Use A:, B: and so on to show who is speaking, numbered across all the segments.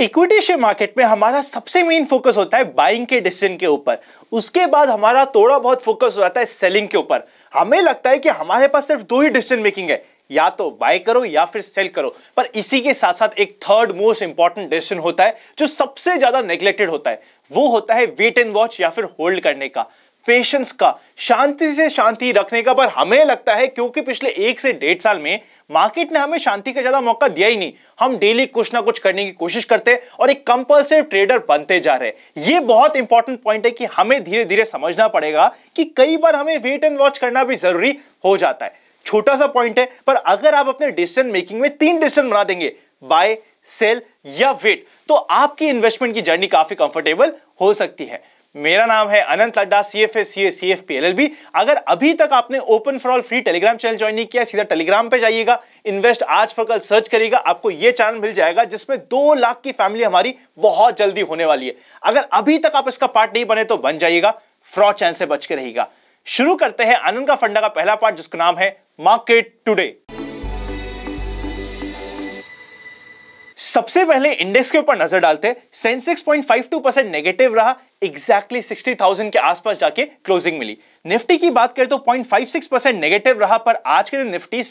A: equity share market में हमारा सबसे मेन फोकस होता है बाइंग के डिसीजन के ऊपर उसके बाद हमारा थोड़ा बहुत फोकस हो जाता है सेलिंग के ऊपर हमें लगता है कि हमारे पास सिर्फ दो ही डिसीजन मेकिंग है या तो बाय करो या फिर सेल करो पर इसी के साथ साथ एक थर्ड मोस्ट इंपॉर्टेंट डिसीजन होता है जो सबसे ज्यादा नेग्लेक्टेड होता है वो होता है वेट एंड वॉच या फिर होल्ड करने का पेशेंस का शांति से शांति रखने का पर हमें लगता है क्योंकि पिछले एक से डेढ़ साल में मार्केट ने हमें शांति का ज्यादा मौका दिया ही नहीं हम डेली कुछ ना कुछ करने की कोशिश करते और एक कंपल्सिव ट्रेडर बनते जा रहे ये बहुत इंपॉर्टेंट पॉइंट है कि हमें धीरे धीरे समझना पड़ेगा कि कई बार हमें वेट एंड वॉच करना भी जरूरी हो जाता है छोटा सा पॉइंट है पर अगर आप अपने डिसीजन मेकिंग में तीन डिसीजन बना देंगे बाय सेल या वेट तो आपकी इन्वेस्टमेंट की जर्नी काफी कंफर्टेबल हो सकती है मेरा नाम है Anant Ladda C F S C S C F P L L B अगर अभी तक आपने open for all free Telegram channel join नहीं किया सीधा टेलीग्राम पे जाइएगा इन्वेस्ट आज फॉर कल सर्च करिएगा आपको ये चैनल मिल जाएगा जिसमें दो लाख की फैमिली हमारी बहुत जल्दी होने वाली है अगर अभी तक आप इसका पार्ट नहीं बने तो बन जाइएगा फ्रॉड चैनल से बच के रहेगा शुरू करते हैं आनंद का फंडा का पहला पार्ट जिसका नाम है मार्केट टूडे सबसे पहले इंडेक्स के ऊपर नजर डालते Sensex point five two percent negative रहा एग्जैक्टली सिक्सटी थाउजेंड के आसपास जाके क्लोजिंग मिली निफ्टी की बात करें तो point five six percent negative रहा पर आज के दिन निफ्टी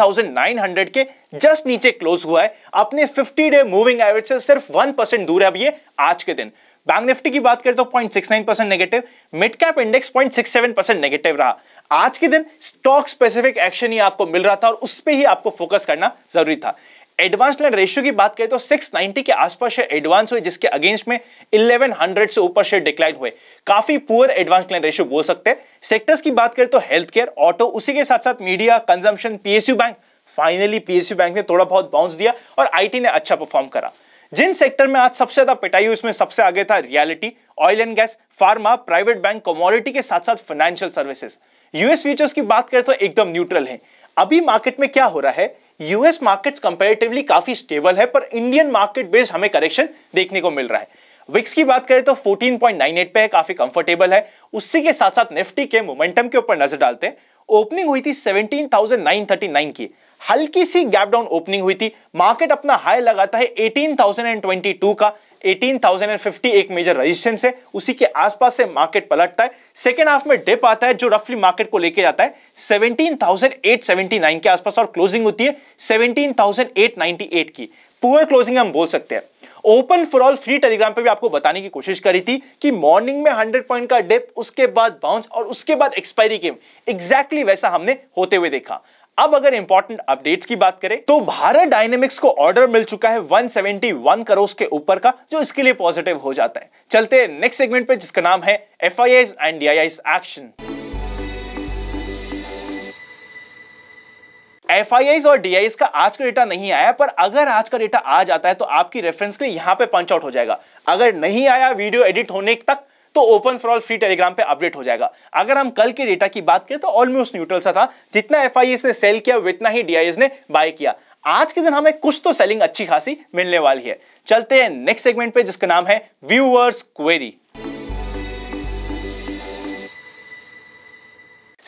A: थाउजेंड नाइन हंड्रेड के जस्ट नीचे क्लोज हुआ है अपने फिफ्टी डे मूविंग एवरेज से सिर्फ वन परसेंट दूर है अब ये आज के दिन बैंक निफ्टी की बात करें तो 0.69 percent negative mid cap index 0.67 percent negative रहा आज के दिन स्टॉक स्पेसिफिक एक्शन ही आपको मिल रहा था और उस पर ही आपको फोकस करना जरूरी था एडवांस लैंड रेशियो की बात करें तो 690 के आसपास शेयर एडवांस हुए जिसके अगेंस्ट में 1100 से ऊपर शेयर डिक्लाइन हुए काफी पुअर एडवांस लैंड रेशियो बोल सकते हैं सेक्टर्स की बात करें तो हेल्थ केयर ऑटो उसी के साथ साथ media consumption PSU bank finally PSU bank ने थोड़ा बहुत बाउंस दिया और आई ने अच्छा परफॉर्म करा जिन सेक्टर में आज सबसे ज्यादा पिटाई हुई उसमें सबसे आगे था realty oil and gas pharma private bank commodity के साथ साथ फाइनेंशियल सर्विसेज यूएस फ्यूचर्स की बात करें तो एकदम न्यूट्रल है अभी मार्केट में क्या हो रहा है यूएस मार्केट्स कंपेरेटिवली काफी स्टेबल है पर इंडियन मार्केट बेस हमें करेक्शन देखने को मिल रहा है विक्स की बात करें तो 14.98 पे है काफी कंफर्टेबल है उसी के साथ साथ निफ्टी के मोमेंटम के ऊपर नजर डालते हैं ओपनिंग हुई थी 17,939 की हल्की सी गैप डाउन ओपनिंग हुई थी मार्केट अपना हाई लगाता है 18,022 का 18,050 एक मेजर रेजिस्टेंस है उसी के आसपास से मार्केट पलटता है सेकेंड हाफ में डिप आता है जो रफली मार्केट को लेके जाता है 17,879 के आसपास और क्लोजिंग होती है 17,898 की पुअर क्लोजिंग हम बोल सकते हैं open for all free Telegram पे भी आपको बताने की कोशिश करी थी कि मॉर्निंग में 100 पॉइंट का डिप उसके बाद बाउंस और उसके बाद एक्सपायरी गेम एग्जैक्टली exactly वैसा हमने होते हुए देखा अब अगर इंपॉर्टेंट अपडेट्स की बात करें तो भारत डायनेमिक्स को ऑर्डर मिल चुका है 171 करोड़ के ऊपर का जो इसके लिए पॉजिटिव हो जाता है चलते हैं नेक्स्ट सेगमेंट पे जिसका नाम है F I and D action F और डी का आज का डेटा नहीं आया पर अगर आज का डेटा आ जाता है तो आपकी रेफरेंस के लिए यहाँ पे पंच आउट हो जाएगा अगर नहीं आया वीडियो एडिट होने तक तो open for all free Telegram पे अपडेट हो जाएगा अगर हम कल के डेटा की बात करें तो ऑलमोस्ट न्यूट्रल सा था जितना एफ ने सेल किया उतना ही डी ने बाय किया आज के दिन हमें कुछ तो सेलिंग अच्छी खासी मिलने वाली है चलते हैं नेक्स्ट सेगमेंट पे जिसका नाम है व्यूअर्स क्वेरी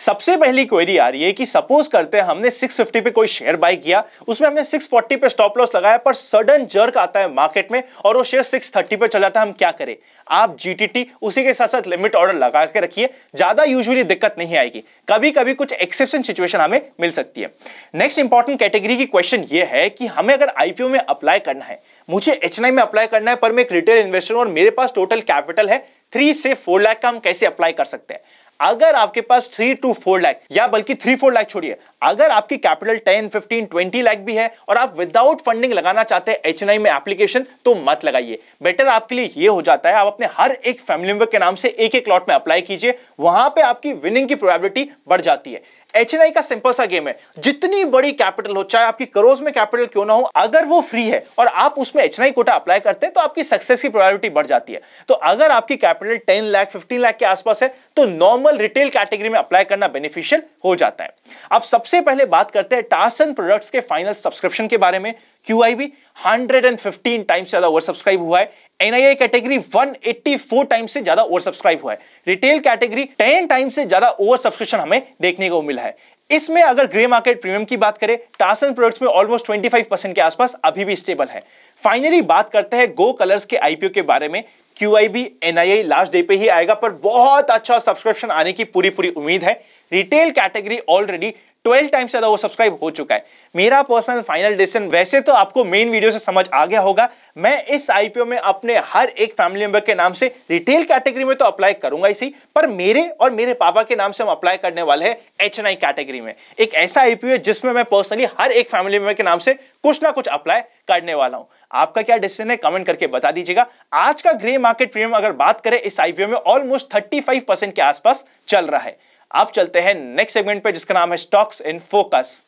A: सबसे पहली क्वेरी आ रही है कि सपोज करते हैं हमने 650 पे कोई शेयर बाय किया उसमें हमने 640 पे स्टॉप लॉस लगाया पर सडन जर्क आता है मार्केट में और वो शेयर 630 पे चला जाता है हम क्या करें आप जीटीटी उसी के साथ साथ लिमिट ऑर्डर लगा के रखिए ज्यादा यूजुअली दिक्कत नहीं आएगी कभी कभी कुछ एक्सेप्शन सिचुएशन हमें मिल सकती है नेक्स्ट इंपॉर्टेंट कैटेगरी की क्वेश्चन ये है कि हमें अगर आईपीओ में अप्लाई करना है मुझे एच में अप्लाई करना है पर मैं एक रिटेल इन्वेस्टर और मेरे पास टोटल कैपिटल है थ्री से फोर लाख का हम कैसे अप्लाई कर सकते हैं अगर आपके पास थ्री टू फोर लैख या बल्कि थ्री फोर लैख छोड़िए अगर आपकी capital ten fifteen twenty lakh भी है और आप विदाउट फंडिंग लगाना चाहते हैं एच में एप्लीकेशन तो मत लगाइए बेटर आपके लिए ये हो जाता है आप अपने हर एक फैमिली मेंबर के नाम से एक एक लॉट में अप्लाई कीजिए वहां पे आपकी विनिंग की प्रोबेबिलिटी बढ़ जाती है एच का सिंपल सा गेम है जितनी बड़ी कैपिटल हो चाहे आपकी करोज में कैपिटल क्यों ना हो अगर वो फ्री है और आप उसमें एच कोटा अप्लाई करते हैं तो आपकी सक्सेस की प्रायोरिटी बढ़ जाती है तो अगर आपकी capital ten lakh fifteen lakh के आसपास है तो नॉर्म नॉर्मल रिटेल कैटेगरी में अप्लाई करना बेनिफिशियल हो जाता है अब सबसे पहले बात करते हैं टासन प्रोडक्ट्स के फाइनल सब्सक्रिप्शन के बारे में Q I B hundred and fifteen times ज्यादा ओवर सब्सक्राइब हुआ है एनआईआई कैटेगरी 184 टाइम्स से ज्यादा ओवर सब्सक्राइब हुआ है रिटेल कैटेगरी 10 टाइम्स से ज्यादा ओवर सब्सक्रिप्शन हमें देखने को मिला है इसमें अगर ग्रे मार्केट प्रीमियम की बात करें टासन प्रोडक्ट्स में ऑलमोस्ट 25 परसेंट के आसपास अभी भी स्टेबल है फाइनली बात करते हैं गो कलर्स के आईपीओ के बारे में Q I B N I I last day पे ही आएगा पर बहुत अच्छा सब्सक्रिप्शन आने की पूरी पूरी उम्मीद है retail category already twelve times ज्यादा वो सब्सक्राइब हो चुका है मेरा पर्सनल फाइनल डिसीजन वैसे तो आपको मेन वीडियो से समझ आ गया होगा मैं इस आईपीओ में अपने हर एक फैमिली मेंबर के नाम से रिटेल कैटेगरी में तो अप्लाई करूंगा इसी पर मेरे और मेरे पापा के नाम से हम अप्लाई करने वाले हैं एच एन कैटेगरी में एक ऐसा आईपीओ है जिसमें मैं पर्सनली हर एक फैमिली मेंबर के नाम से कुछ ना कुछ अप्लाई करने वाला हूं आपका क्या डिसीजन है कमेंट करके बता दीजिएगा आज का ग्रे मार्केट प्रीमियम अगर बात करें इस आईपीओ में ऑलमोस्ट थर्टी के आसपास चल रहा है आप चलते हैं नेक्स्ट सेगमेंट पे जिसका नाम है स्टॉक्स इन फोकस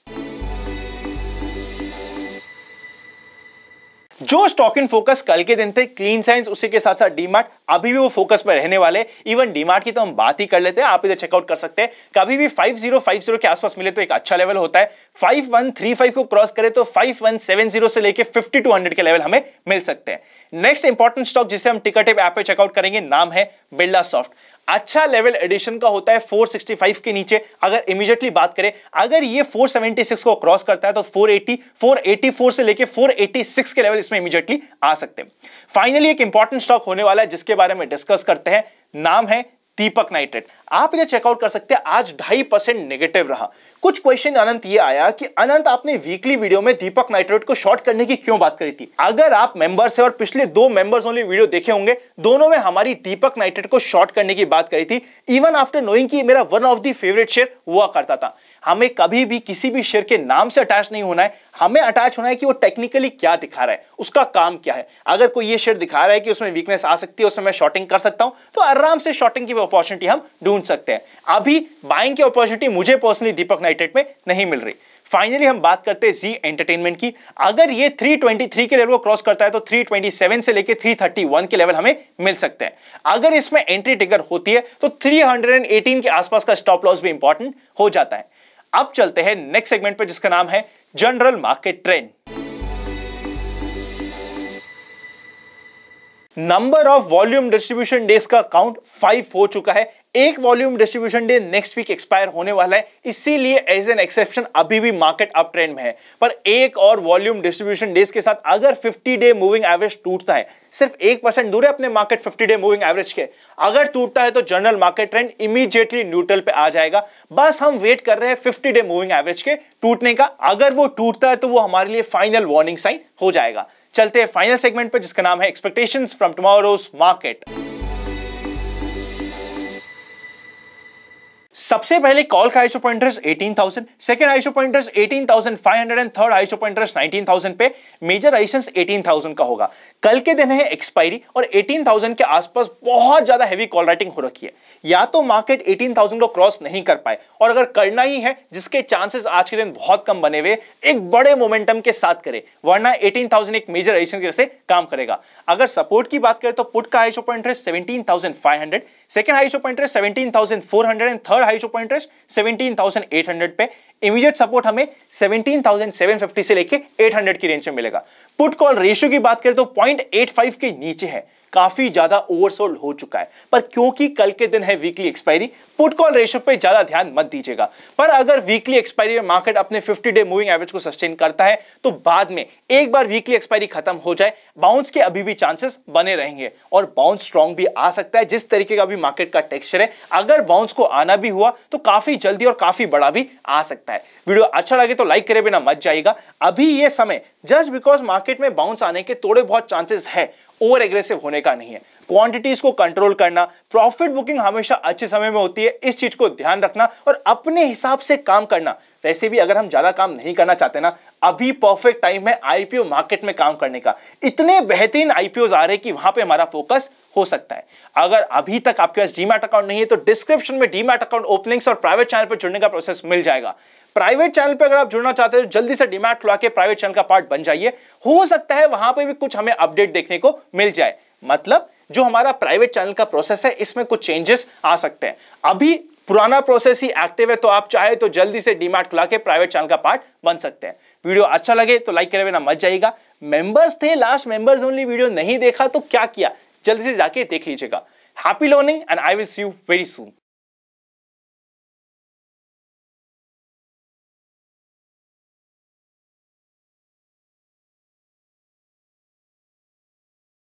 A: जो स्टॉक इन फोकस कल के दिन थे क्लीन साइंस उसी के साथ साथ डीमार्ट अभी भी वो फोकस पर रहने वाले इवन डीमार्ट की तो हम बात ही कर लेते हैं आप इधर चेकआउट कर सकते हैं कभी भी 5050 के आसपास मिले तो एक अच्छा लेवल होता है 5135 को क्रॉस करें तो 5170 से लेके 5200 के लेवल हमें मिल सकते हैं नेक्स्ट इंपॉर्टेंट स्टॉक जिसे हम टिकट ऐप पे चेकआउट करेंगे नाम है बिरला सॉफ्ट अच्छा लेवल एडिशन का होता है 465 के नीचे अगर इमीडिएटली बात करें अगर ये 476 को क्रॉस करता है तो 480 484 से लेके 486 के लेवल इसमें इमीडिएटली आ सकते हैं फाइनली एक इंपॉर्टेंट स्टॉक होने वाला है जिसके बारे में डिस्कस करते हैं नाम है दीपक नाइट्रेट आप इन्हें चेकआउट कर सकते हैं आज ढाई परसेंट नेगेटिव रहा कुछ क्वेश्चन अनंत ये आया कि अनंत आपने वीकली वीडियो में दीपक नाइट्रेट को शॉर्ट करने की क्यों बात करी थी अगर आप मेंबर्स है और पिछले दो मेंबर्स ओनली वीडियो देखे होंगे दोनों में हमारी दीपक नाइट्रेट को शॉर्ट करने की बात करी थी इवन आफ्टर नोइंग की मेरा one of the favourite share हुआ करता था हमें कभी भी किसी भी शेयर के नाम से अटैच नहीं होना है हमें अटैच होना है कि वो टेक्निकली क्या दिखा रहा है उसका काम क्या है अगर कोई ये शेयर दिखा रहा है कि उसमें वीकनेस आ सकती है उसमें मैं शॉर्टिंग कर सकता हूं तो आराम से शॉर्टिंग की अपॉर्चुनिटी हम ढूंढ सकते हैं अभी बाइंग की अपॉर्चुनिटी मुझे पर्सनली दीपक नाइटेड में नहीं मिल रही फाइनली हम बात करते हैं जी एंटरटेनमेंट की अगर ये 323 के लेवल को क्रॉस करता है तो 327 से लेके 331 के लेवल हमें मिल सकते हैं अगर इसमें एंट्री टिकर होती है तो 318 के आसपास का स्टॉप लॉस भी इंपॉर्टेंट हो जाता है अब चलते हैं नेक्स्ट सेगमेंट पर जिसका नाम है general market trend number of volume distribution days का काउंट फाइव हो चुका है एक volume distribution day next week expire होने वाला है इसीलिए एज एन एक्सेप्शन अभी भी मार्केट अप ट्रेंड में है पर एक और वॉल्यूम डिस्ट्रीब्यूशन डेज के साथ अगर 50 डे मूविंग एवरेज टूटता है सिर्फ एक परसेंट दूर है अपने मार्केट 50 डे मूविंग एवरेज के अगर टूटता है तो general market trend immediately neutral पे आ जाएगा बस हम वेट कर रहे हैं फिफ्टी डे मूविंग एवरेज के टूटने का अगर वो टूटता है तो वो हमारे लिए फाइनल वार्निंग साइन हो जाएगा चलते हैं फाइनल सेगमेंट पर जिसका नाम है एक्सपेक्टेशन फ्रॉम टुमारोज मार्केट सबसे पहले कॉल का highest interest eighteen thousand second highest interest eighteen thousand five hundred and third highest interest nineteen thousand पे मेजर आइसेंस एटीन थाउजेंड का होगा कल के दिन है एक्सपायरी और एटीन थाउजेंड के आसपास बहुत ज्यादा हैवी कॉल राइटिंग हो रखी है या तो मार्केट एटीन थाउजेंड को क्रॉस नहीं कर पाए और अगर करना ही है जिसके चांसेस आज के दिन बहुत कम बने हुए एक बड़े मोमेंटम के साथ करे वरना एटीन थाउजेंड एक मेजर आइसेंस जैसे काम करेगा अगर सपोर्ट की बात करें तो पुट का highest interest seventeen thousand five hundred second highest of interest seventeen thousand four hundred and third highest of interest seventeen thousand eight hundred पे इमीडिएट सपोर्ट हमें सेवेंटीन थाउजेंड सेवन फिफ्टी से लेके eight hundred की range में मिलेगा put call ratio की बात करें तो पॉइंट एट फाइव के नीचे है काफी ज्यादा ओवरसोल्ड हो चुका है पर क्योंकि कल के दिन है weekly expiry put call ratio पे ज्यादा ध्यान मत दीजिएगा पर अगर वीकली एक्सपायरी में मार्केट अपने 50 डे मूविंग एवरेज को सस्टेन करता है तो बाद में एक बार वीकली एक्सपायरी खत्म हो जाए बाउंस के अभी भी चांसेस बने रहेंगे और बाउंस स्ट्रॉन्ग भी आ सकता है जिस तरीके का भी मार्केट का टेक्सचर है अगर बाउंस को आना भी हुआ तो काफी जल्दी और काफी बड़ा भी आ सकता है वीडियो अच्छा लगे तो लाइक करे बिना मत जाएगा अभी ये समय जस्ट बिकॉज मार्केट में बाउंस आने के थोड़े बहुत चांसेस है ओवर एग्रेसिव होने का नहीं है क्वांटिटीज को कंट्रोल करना प्रॉफिट बुकिंग हमेशा अच्छे समय में होती है इस चीज को ध्यान रखना और अपने हिसाब से काम करना वैसे भी अगर हम ज्यादा काम नहीं करना चाहते ना अभी परफेक्ट टाइम है आईपीओ मार्केट में काम करने का इतने बेहतरीन आईपीओ आ रहे कि वहां पे हमारा फोकस हो सकता है अगर अभी तक आपके पास डीमैट अकाउंट नहीं है तो डिस्क्रिप्शन में डीमैट अकाउंट ओपनिंग्स और प्राइवेट चैनल पर जुड़ने का प्रोसेस मिल जाएगा प्राइवेट चैनल पर अगर आप जुड़ना चाहते हैं तो जल्दी से डीमैट खुला के प्राइवेट चैनल का पार्ट बन जाइए हो सकता है वहां पर भी कुछ हमें अपडेट देखने को मिल जाए मतलब जो हमारा प्राइवेट चैनल का प्रोसेस है इसमें कुछ चेंजेस आ सकते हैं अभी पुराना प्रोसेस ही एक्टिव है तो आप चाहे तो जल्दी से डीमार्ट खुला के प्राइवेट चैनल का पार्ट बन सकते हैं वीडियो अच्छा लगे तो लाइक करे बिना मच जाएगा मेंबर्स थे लास्ट मेंबर्स ओनली वीडियो नहीं देखा तो क्या किया जल्दी से जाके देख लीजिएगा happy learning and I will see you very soon